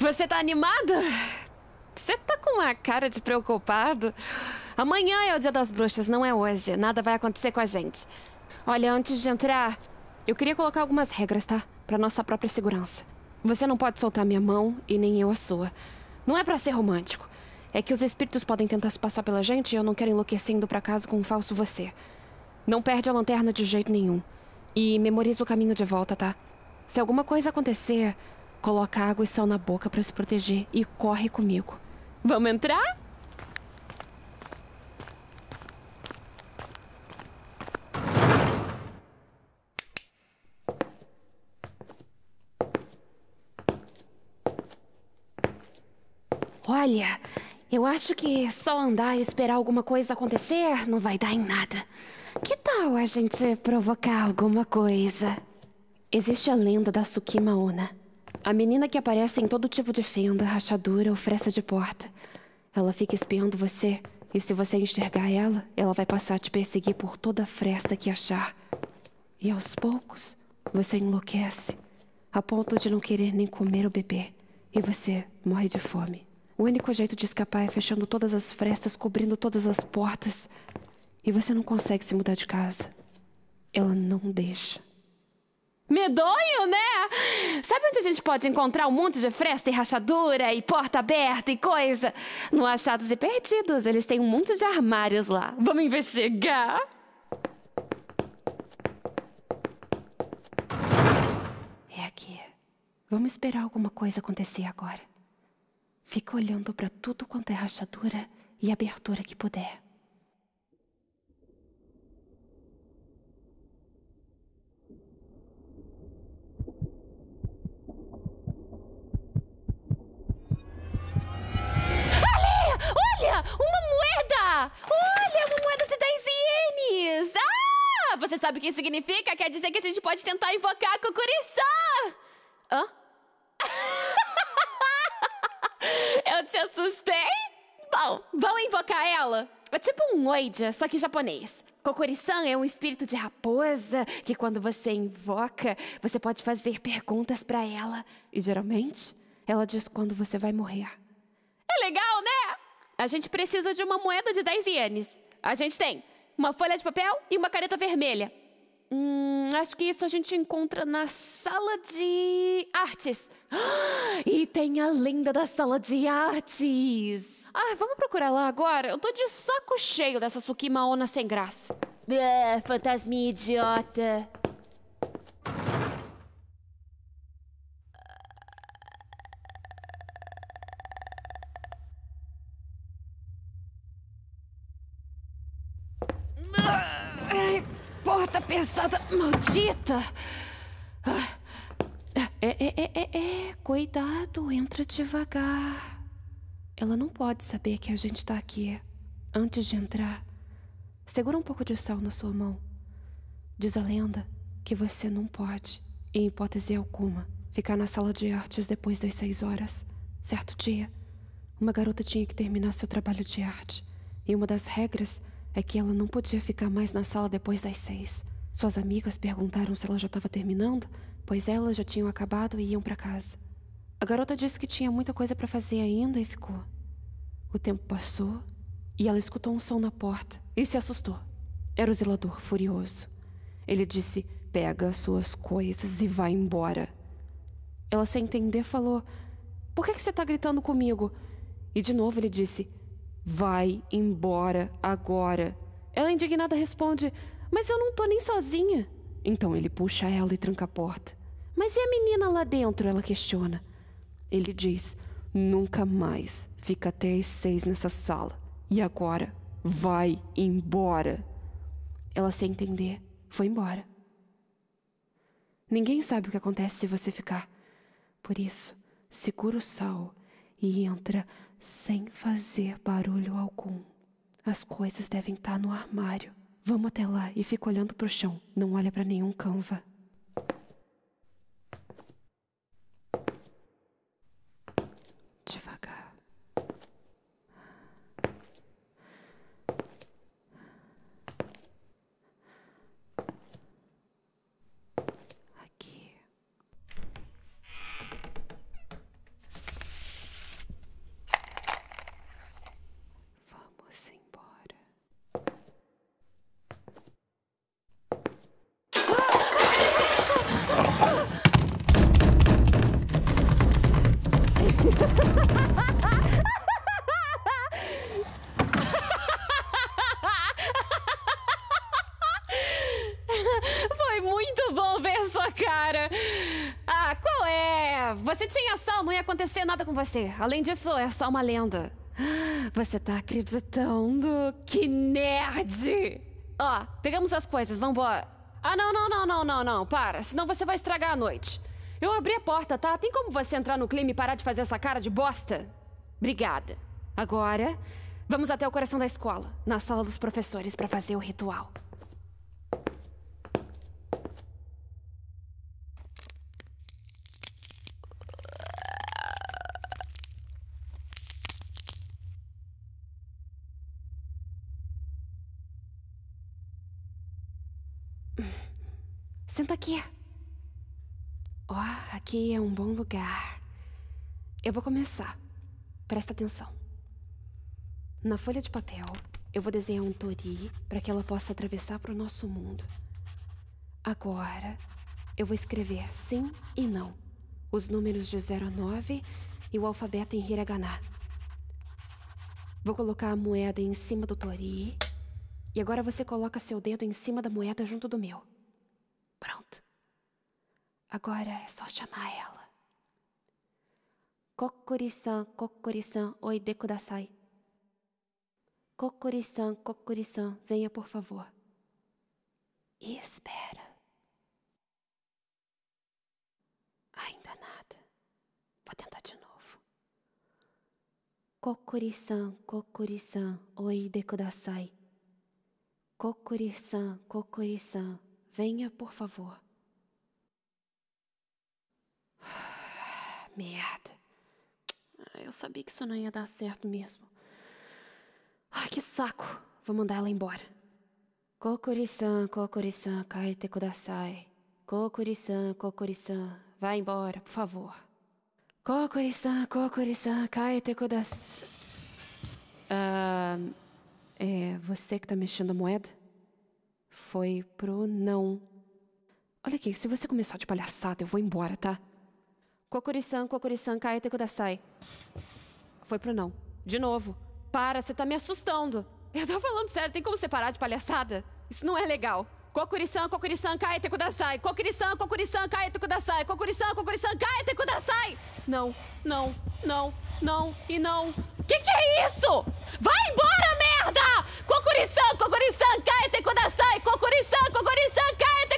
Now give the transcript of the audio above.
Você tá animado? Você tá com uma cara de preocupado. Amanhã é o dia das bruxas, não é hoje. Nada vai acontecer com a gente. Olha, antes de entrar, eu queria colocar algumas regras, tá? Pra nossa própria segurança. Você não pode soltar minha mão e nem eu a sua. Não é para ser romântico. É que os espíritos podem tentar se passar pela gente e eu não quero enlouquecer indo pra casa com um falso você. Não perde a lanterna de jeito nenhum. E memoriza o caminho de volta, tá? Se alguma coisa acontecer, Coloca água e sal na boca para se proteger e corre comigo. Vamos entrar? Olha, eu acho que só andar e esperar alguma coisa acontecer não vai dar em nada. Que tal a gente provocar alguma coisa? Existe a lenda da Tsukima Ona a menina que aparece em todo tipo de fenda, rachadura ou fresta de porta. Ela fica espiando você, e se você enxergar ela, ela vai passar a te perseguir por toda a fresta que achar. E aos poucos, você enlouquece, a ponto de não querer nem comer ou beber, e você morre de fome. O único jeito de escapar é fechando todas as frestas, cobrindo todas as portas, e você não consegue se mudar de casa. Ela não deixa medonho, né? Sabe onde a gente pode encontrar um monte de fresta e rachadura e porta aberta e coisa? No Achados e Perdidos, eles têm um monte de armários lá. Vamos investigar? É aqui. Vamos esperar alguma coisa acontecer agora. Fica olhando para tudo quanto é rachadura e abertura que puder. Ah! Você sabe o que significa? Quer dizer que a gente pode tentar invocar Cucuriçá! Hã? Eu te assustei? Bom, vamos invocar ela? É tipo um oija, só que japonês. Kokori-san é um espírito de raposa que quando você invoca, você pode fazer perguntas para ela. E geralmente, ela diz quando você vai morrer. É legal, né? A gente precisa de uma moeda de 10 ienes. A gente tem uma folha de papel e uma caneta vermelha. Hum, acho que isso a gente encontra na sala de artes. e tem a lenda da sala de artes. Ah, vamos procurar lá agora? Eu tô de saco cheio dessa suquimaona sem graça. É, fantasminha idiota. porta pesada maldita! É, é, é, é, é. Cuidado, entra devagar. Ela não pode saber que a gente tá aqui. Antes de entrar, segura um pouco de sal na sua mão. Diz a lenda que você não pode, em hipótese alguma, ficar na sala de artes depois das seis horas. Certo dia, uma garota tinha que terminar seu trabalho de arte. E uma das regras é que ela não podia ficar mais na sala depois das seis. Suas amigas perguntaram se ela já estava terminando, pois elas já tinham acabado e iam para casa. A garota disse que tinha muita coisa para fazer ainda e ficou. O tempo passou e ela escutou um som na porta e se assustou. Era o zelador furioso. Ele disse: Pega suas coisas e vai embora. Ela, sem entender, falou: Por que, que você está gritando comigo? E de novo ele disse: Vai embora agora. Ela indignada responde: Mas eu não tô nem sozinha. Então ele puxa ela e tranca a porta. Mas e a menina lá dentro? Ela questiona. Ele diz: Nunca mais. Fica até às seis nessa sala. E agora, vai embora. Ela, sem entender, foi embora. Ninguém sabe o que acontece se você ficar. Por isso, segura o sal e entra sem fazer barulho algum. As coisas devem estar tá no armário. Vamos até lá e fica olhando para o chão. Não olha para nenhum canva. acontecer nada com você. Além disso, é só uma lenda. Você tá acreditando? Que nerd! Ó, pegamos as coisas, vambora. Ah, não, não, não, não, não, não, para. Senão você vai estragar a noite. Eu abri a porta, tá? Tem como você entrar no clima e parar de fazer essa cara de bosta? Obrigada. Agora, vamos até o coração da escola, na sala dos professores, para fazer o ritual. Senta aqui. Ó, oh, aqui é um bom lugar. Eu vou começar. Presta atenção. Na folha de papel, eu vou desenhar um tori para que ela possa atravessar para o nosso mundo. Agora, eu vou escrever sim e não. Os números de 0 a 9 e o alfabeto em hiragana. Vou colocar a moeda em cima do tori. E agora você coloca seu dedo em cima da moeda junto do meu. Agora é só chamar ela. Kokori-san, Kokori-san, oi dekudasai. Kokori-san, Kokori-san, venha por favor. E espera. Ainda nada. Vou tentar de novo. Kokori-san, Kokori-san, oi dekudasai. Kokori-san, Kokori-san, venha por favor. Merda. Ah, eu sabia que isso não ia dar certo mesmo. Ai, que saco. Vou mandar ela embora. Kokori-san, Kokori-san, kaite kudasai. Kokori-san, Kokori-san, vai embora, por favor. Kokori-san, Kokori-san, kaite kudasai. Ah, é você que tá mexendo a moeda? Foi pro não. Olha aqui, se você começar de palhaçada, eu vou embora, tá? Kokorisan, Kokorisan, Kaete Kudasai. Foi pro não. De novo. Para, você tá me assustando. Eu tô falando sério, tem como separar de palhaçada? Isso não é legal. Kokurisan, sai. Kaete Kudasai. Kokurisan, Kokurisan, Kaete Kudasai. Kokurisan, Kokurisan, Kaete Kudasai. Não, não, não, não e não. Que que é isso? Vai embora, merda! Kokurisan, Kokurisan, Kaete Kudasai. Kokurisan, Kokurisan, Kaete